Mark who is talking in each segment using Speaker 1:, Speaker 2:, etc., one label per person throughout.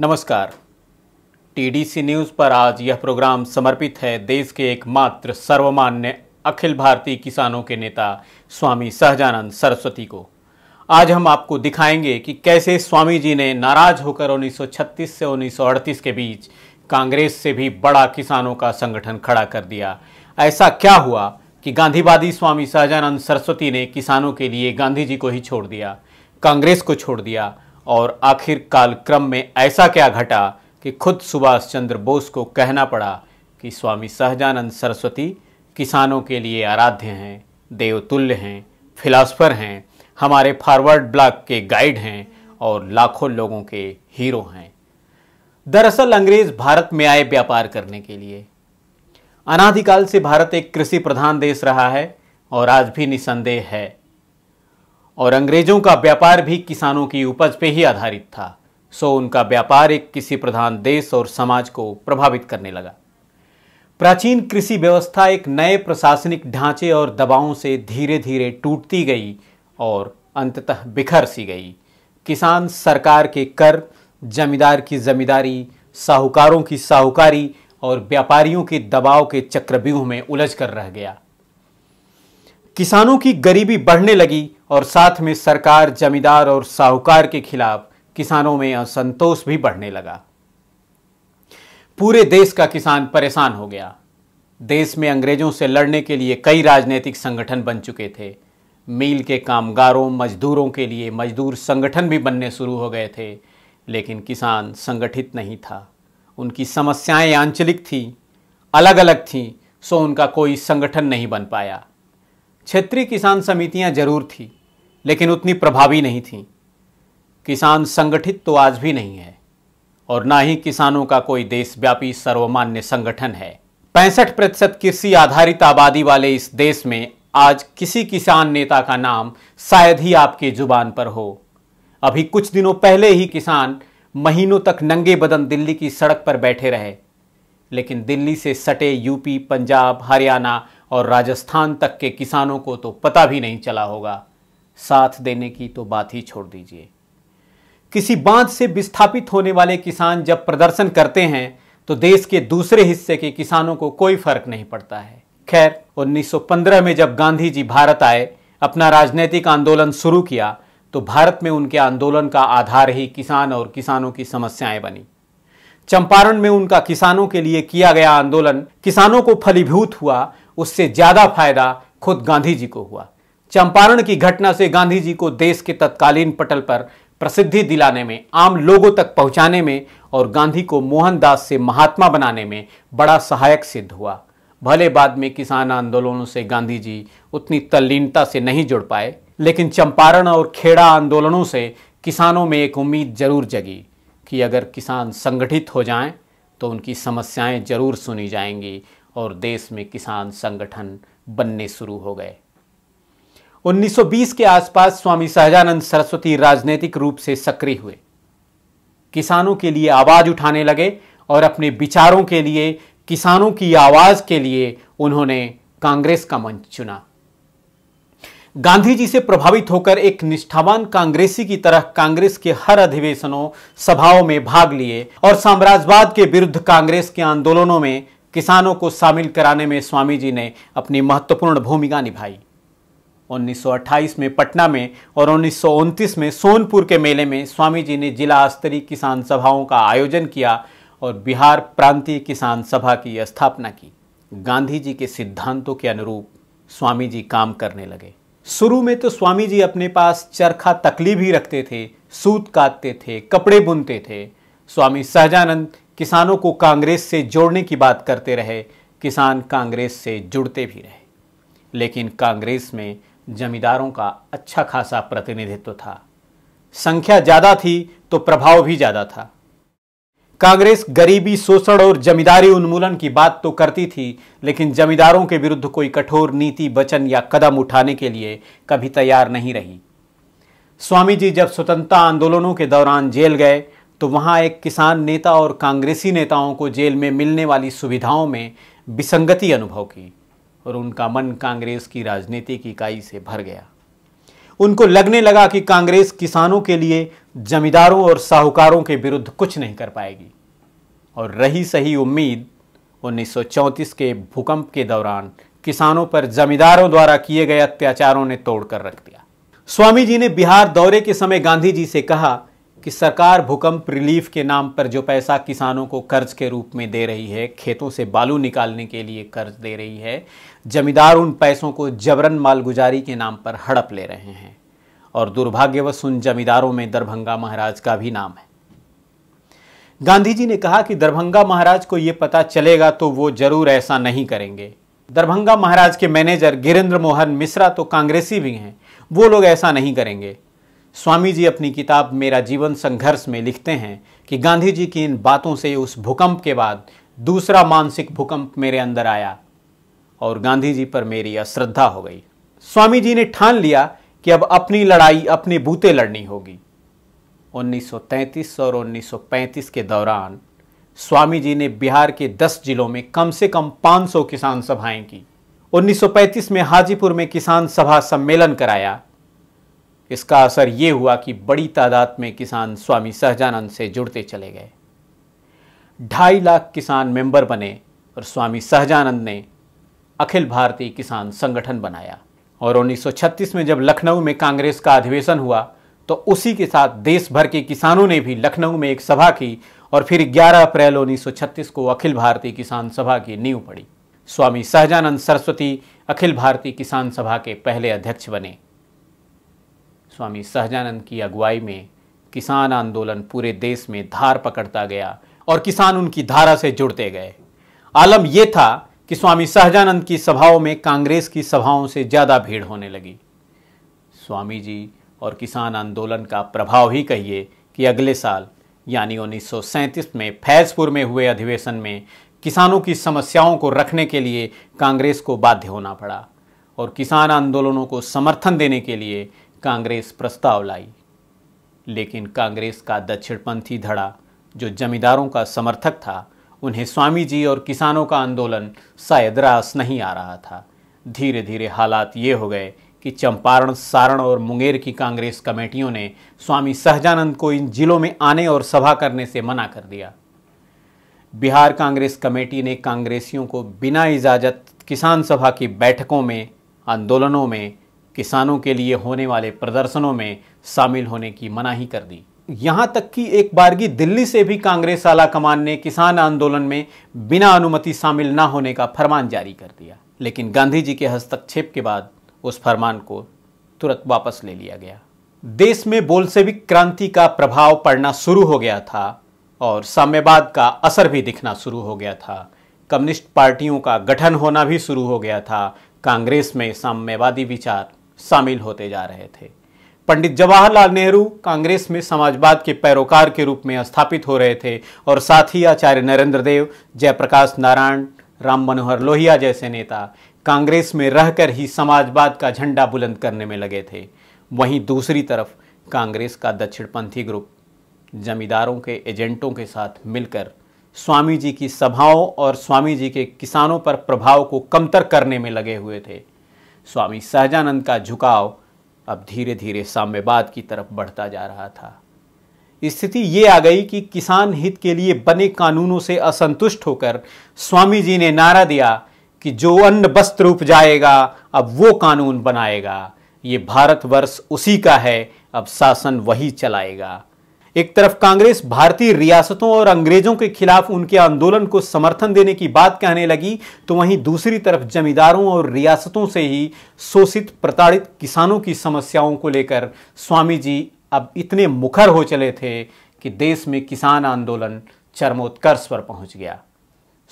Speaker 1: नमस्कार TDC news पर आज यह प्रोग्राम समर्पित है देश के एकमात्र सर्वमान्य अखिल भारतीय किसानों के नेता स्वामी सहजानंद सरस्वती को आज हम आपको दिखाएंगे कि कैसे स्वामी जी ने नाराज होकर 1936 से 1938 के बीच कांग्रेस से भी बड़ा किसानों का संगठन खड़ा कर दिया ऐसा क्या हुआ कि गांधीवादी स्वामी सहजानंद सरस्वती ने किसानों के लिए गांधी जी को ही छोड़ दिया कांग्रेस को छोड़ दिया और आखिर काल क्रम में ऐसा क्या घटा कि खुद सुभाष चंद्र बोस को कहना पड़ा कि स्वामी सहजानंद सरस्वती किसानों के लिए आराध्य हैं देवतुल्य हैं फिलासफर हैं हमारे फॉरवर्ड ब्लॉक के गाइड हैं और लाखों लोगों के हीरो हैं दरअसल अंग्रेज भारत में आए व्यापार करने के लिए अनाधिकाल से भारत एक कृषि प्रधान देश रहा है और आज भी निसंदेह है और अंग्रेजों का व्यापार भी किसानों की उपज पे ही आधारित था सो उनका व्यापार एक किसी प्रधान देश और समाज को प्रभावित करने लगा प्राचीन कृषि व्यवस्था एक नए प्रशासनिक ढांचे और दबावों से धीरे धीरे टूटती गई और अंततः बिखर सी गई किसान सरकार के कर जमींदार की जमींदारी साहूकारों की साहूकारी और व्यापारियों के दबाव के चक्रव्यूह में उलझ कर रह गया किसानों की गरीबी बढ़ने लगी और साथ में सरकार जमींदार और साहूकार के खिलाफ किसानों में असंतोष भी बढ़ने लगा पूरे देश का किसान परेशान हो गया देश में अंग्रेजों से लड़ने के लिए कई राजनीतिक संगठन बन चुके थे मील के कामगारों मजदूरों के लिए मजदूर संगठन भी बनने शुरू हो गए थे लेकिन किसान संगठित नहीं था उनकी समस्याएं आंचलिक थीं अलग अलग थीं सो उनका कोई संगठन नहीं बन पाया क्षेत्रीय किसान समितियां जरूर थी लेकिन उतनी प्रभावी नहीं थी किसान संगठित तो आज भी नहीं है और ना ही किसानों का कोई देशव्यापी सर्वमान्य संगठन है पैंसठ प्रतिशत कृषि आधारित आबादी वाले इस देश में आज किसी किसान नेता का नाम शायद ही आपकी जुबान पर हो अभी कुछ दिनों पहले ही किसान महीनों तक नंगे बदन दिल्ली की सड़क पर बैठे रहे लेकिन दिल्ली से सटे यूपी पंजाब हरियाणा और राजस्थान तक के किसानों को तो पता भी नहीं चला होगा साथ देने की तो बात ही छोड़ दीजिए किसी बांध से विस्थापित होने वाले किसान जब प्रदर्शन करते हैं तो देश के दूसरे हिस्से के किसानों को कोई फर्क नहीं पड़ता है खैर 1915 में जब गांधी जी भारत आए अपना राजनीतिक आंदोलन शुरू किया तो भारत में उनके आंदोलन का आधार ही किसान और किसानों की समस्याएं बनी चंपारण में उनका किसानों के लिए किया गया आंदोलन किसानों को फलीभूत हुआ उससे ज़्यादा फायदा खुद गांधी जी को हुआ चंपारण की घटना से गांधी जी को देश के तत्कालीन पटल पर प्रसिद्धि दिलाने में आम लोगों तक पहुंचाने में और गांधी को मोहनदास से महात्मा बनाने में बड़ा सहायक सिद्ध हुआ भले बाद में किसान आंदोलनों से गांधी जी उतनी तल्लीनता से नहीं जुड़ पाए लेकिन चंपारण और खेड़ा आंदोलनों से किसानों में एक उम्मीद जरूर जगी कि अगर किसान संगठित हो जाएं तो उनकी समस्याएं जरूर सुनी जाएंगी और देश में किसान संगठन बनने शुरू हो गए 1920 के आसपास स्वामी सहजानंद सरस्वती राजनीतिक रूप से सक्रिय हुए किसानों के लिए आवाज उठाने लगे और अपने विचारों के लिए किसानों की आवाज के लिए उन्होंने कांग्रेस का मंच चुना गांधी जी से प्रभावित होकर एक निष्ठावान कांग्रेसी की तरह कांग्रेस के हर अधिवेशनों सभाओं में भाग लिए और साम्राज्यवाद के विरुद्ध कांग्रेस के आंदोलनों में किसानों को शामिल कराने में स्वामी जी ने अपनी महत्वपूर्ण भूमिका निभाई 1928 में पटना में और उन्नीस में सोनपुर के मेले में स्वामी जी ने जिला स्तरीय किसान सभाओं का आयोजन किया और बिहार प्रांतीय किसान सभा की स्थापना की गांधी जी के सिद्धांतों के अनुरूप स्वामी जी काम करने लगे शुरू में तो स्वामी जी अपने पास चरखा तकली भी रखते थे सूत काटते थे कपड़े बुनते थे स्वामी सहजानंद किसानों को कांग्रेस से जोड़ने की बात करते रहे किसान कांग्रेस से जुड़ते भी रहे लेकिन कांग्रेस में जमींदारों का अच्छा खासा प्रतिनिधित्व था संख्या ज़्यादा थी तो प्रभाव भी ज़्यादा था कांग्रेस गरीबी शोषण और जमींदारी उन्मूलन की बात तो करती थी लेकिन जमींदारों के विरुद्ध कोई कठोर नीति वचन या कदम उठाने के लिए कभी तैयार नहीं रही स्वामी जी जब स्वतंत्रता आंदोलनों के दौरान जेल गए तो वहाँ एक किसान नेता और कांग्रेसी नेताओं को जेल में मिलने वाली सुविधाओं में विसंगति अनुभव की और उनका मन कांग्रेस की राजनीति की इकाई से भर गया उनको लगने लगा कि कांग्रेस किसानों के लिए जमींदारों और साहूकारों के विरुद्ध कुछ नहीं कर पाएगी और रही सही उम्मीद 1934 के भूकंप के दौरान किसानों पर जमींदारों द्वारा किए गए अत्याचारों ने तोड़कर रख दिया स्वामी जी ने बिहार दौरे के समय गांधी जी से कहा कि सरकार भूकंप रिलीफ के नाम पर जो पैसा किसानों को कर्ज के रूप में दे रही है खेतों से बालू निकालने के लिए कर्ज दे रही है जमींदार उन पैसों को जबरन मालगुजारी के नाम पर हड़प ले रहे हैं और दुर्भाग्यवश उन जमींदारों में दरभंगा महाराज का भी नाम है गांधी जी ने कहा कि दरभंगा महाराज को यह पता चलेगा तो वो जरूर ऐसा नहीं करेंगे दरभंगा महाराज के मैनेजर गिरेंद्र मोहन मिश्रा तो कांग्रेसी भी हैं वो लोग ऐसा नहीं करेंगे स्वामी जी अपनी किताब मेरा जीवन संघर्ष में लिखते हैं कि गांधी जी की इन बातों से उस भूकंप के बाद दूसरा मानसिक भूकंप मेरे अंदर आया और गांधी जी पर मेरी अश्रद्धा हो गई स्वामी जी ने ठान लिया कि अब अपनी लड़ाई अपने बूते लड़नी होगी 1933 और 1935 के दौरान स्वामी जी ने बिहार के 10 जिलों में कम से कम 500 किसान सभाएं की 1935 में हाजीपुर में किसान सभा सम्मेलन कराया इसका असर ये हुआ कि बड़ी तादाद में किसान स्वामी सहजानंद से जुड़ते चले गए ढाई लाख किसान मेंबर बने और स्वामी सहजानंद ने अखिल भारतीय किसान संगठन बनाया और 1936 में जब लखनऊ में कांग्रेस का अधिवेशन हुआ तो उसी के साथ देश भर के किसानों ने भी लखनऊ में एक सभा की और फिर 11 अप्रैल 1936 को अखिल भारतीय किसान सभा की नींव पड़ी स्वामी सहजानंद सरस्वती अखिल भारतीय किसान सभा के पहले अध्यक्ष बने स्वामी सहजानंद की अगुवाई में किसान आंदोलन पूरे देश में धार पकड़ता गया और किसान उनकी धारा से जुड़ते गए आलम यह था कि स्वामी सहजानंद की सभाओं में कांग्रेस की सभाओं से ज़्यादा भीड़ होने लगी स्वामी जी और किसान आंदोलन का प्रभाव ही कहिए कि अगले साल यानी उन्नीस में फैजपुर में हुए अधिवेशन में किसानों की समस्याओं को रखने के लिए कांग्रेस को बाध्य होना पड़ा और किसान आंदोलनों को समर्थन देने के लिए कांग्रेस प्रस्ताव लाई लेकिन कांग्रेस का दक्षिणपंथी धड़ा जो जमींदारों का समर्थक था उन्हें स्वामी जी और किसानों का आंदोलन शायद रास नहीं आ रहा था धीरे धीरे हालात ये हो गए कि चंपारण सारण और मुंगेर की कांग्रेस कमेटियों ने स्वामी सहजानंद को इन जिलों में आने और सभा करने से मना कर दिया बिहार कांग्रेस कमेटी ने कांग्रेसियों को बिना इजाज़त किसान सभा की बैठकों में आंदोलनों में किसानों के लिए होने वाले प्रदर्शनों में शामिल होने की मनाही कर दी यहां तक कि एक बारगी दिल्ली से भी कांग्रेस आला कमान ने किसान आंदोलन में बिना अनुमति शामिल ना होने का फरमान जारी कर दिया लेकिन गांधी जी के हस्तक्षेप के बाद उस फरमान को तुरंत वापस ले लिया गया देश में बोलसेविक क्रांति का प्रभाव पड़ना शुरू हो गया था और साम्यवाद का असर भी दिखना शुरू हो गया था कम्युनिस्ट पार्टियों का गठन होना भी शुरू हो गया था कांग्रेस में साम्यवादी विचार शामिल होते जा रहे थे पंडित जवाहरलाल नेहरू कांग्रेस में समाजवाद के पैरोकार के रूप में स्थापित हो रहे थे और साथ ही आचार्य नरेंद्र देव जयप्रकाश नारायण राम मनोहर लोहिया जैसे नेता कांग्रेस में रहकर ही समाजवाद का झंडा बुलंद करने में लगे थे वहीं दूसरी तरफ कांग्रेस का दक्षिणपंथी ग्रुप जमींदारों के एजेंटों के साथ मिलकर स्वामी जी की सभाओं और स्वामी जी के किसानों पर प्रभाव को कमतर करने में लगे हुए थे स्वामी सहजानंद का झुकाव अब धीरे धीरे साम्यवाद की तरफ बढ़ता जा रहा था स्थिति ये आ गई कि किसान हित के लिए बने कानूनों से असंतुष्ट होकर स्वामी जी ने नारा दिया कि जो अन्न वस्त्र उपजाएगा अब वो कानून बनाएगा ये भारतवर्ष उसी का है अब शासन वही चलाएगा एक तरफ कांग्रेस भारतीय रियासतों और अंग्रेजों के खिलाफ उनके आंदोलन को समर्थन देने की बात कहने लगी तो वहीं दूसरी तरफ जमींदारों और रियासतों से ही शोषित प्रताड़ित किसानों की समस्याओं को लेकर स्वामी जी अब इतने मुखर हो चले थे कि देश में किसान आंदोलन चरमोत्कर्ष पर पहुंच गया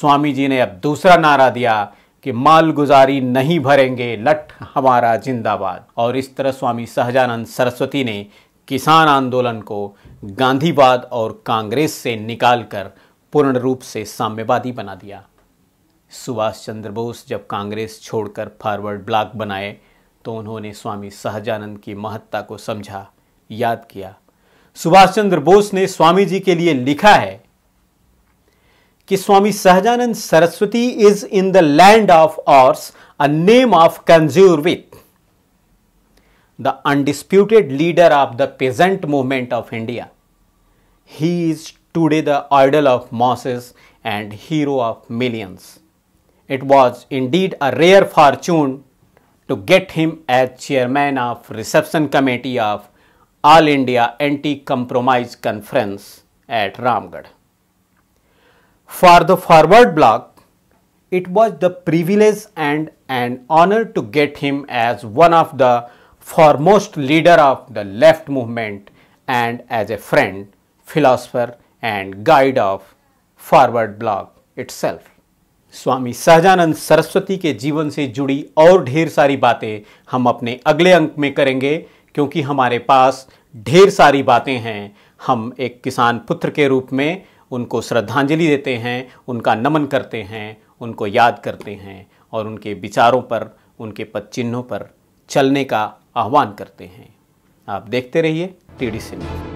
Speaker 1: स्वामी जी ने अब दूसरा नारा दिया कि मालगुजारी नहीं भरेंगे लठ हमारा जिंदाबाद और इस तरह स्वामी सहजानंद सरस्वती ने किसान आंदोलन को गांधीवाद और कांग्रेस से निकालकर पूर्ण रूप से साम्यवादी बना दिया सुभाष चंद्र बोस जब कांग्रेस छोड़कर फॉरवर्ड ब्लॉक बनाए तो उन्होंने स्वामी सहजानंद की महत्ता को समझा याद किया सुभाष चंद्र बोस ने स्वामी जी के लिए लिखा है कि Swami Sahajanand Saraswati is in the land of ours a name of conjure with the undisputed leader of the peasant movement of India. He is today the idol of masses and hero of millions. It was indeed a rare fortune to get him as chairman of reception committee of All India Anti-Compromise Conference at Ramgarh. For the forward block, it was the privilege and an honor to get him as one of the foremost leader of the left movement and as a friend, philosopher and guide of forward block itself. Swami Sahajanand Saraswati के जीवन से जुड़ी और ढेर सारी बातें हम अपने अगले अंक में करेंगे क्योंकि हमारे पास ढेर सारी बातें हैं हम एक किसान पुत्र के रूप में उनको श्रद्धांजलि देते हैं उनका नमन करते हैं उनको याद करते हैं और उनके विचारों पर उनके पद चिन्हों पर चलने का आह्वान करते हैं आप देखते रहिए टी डी सिंह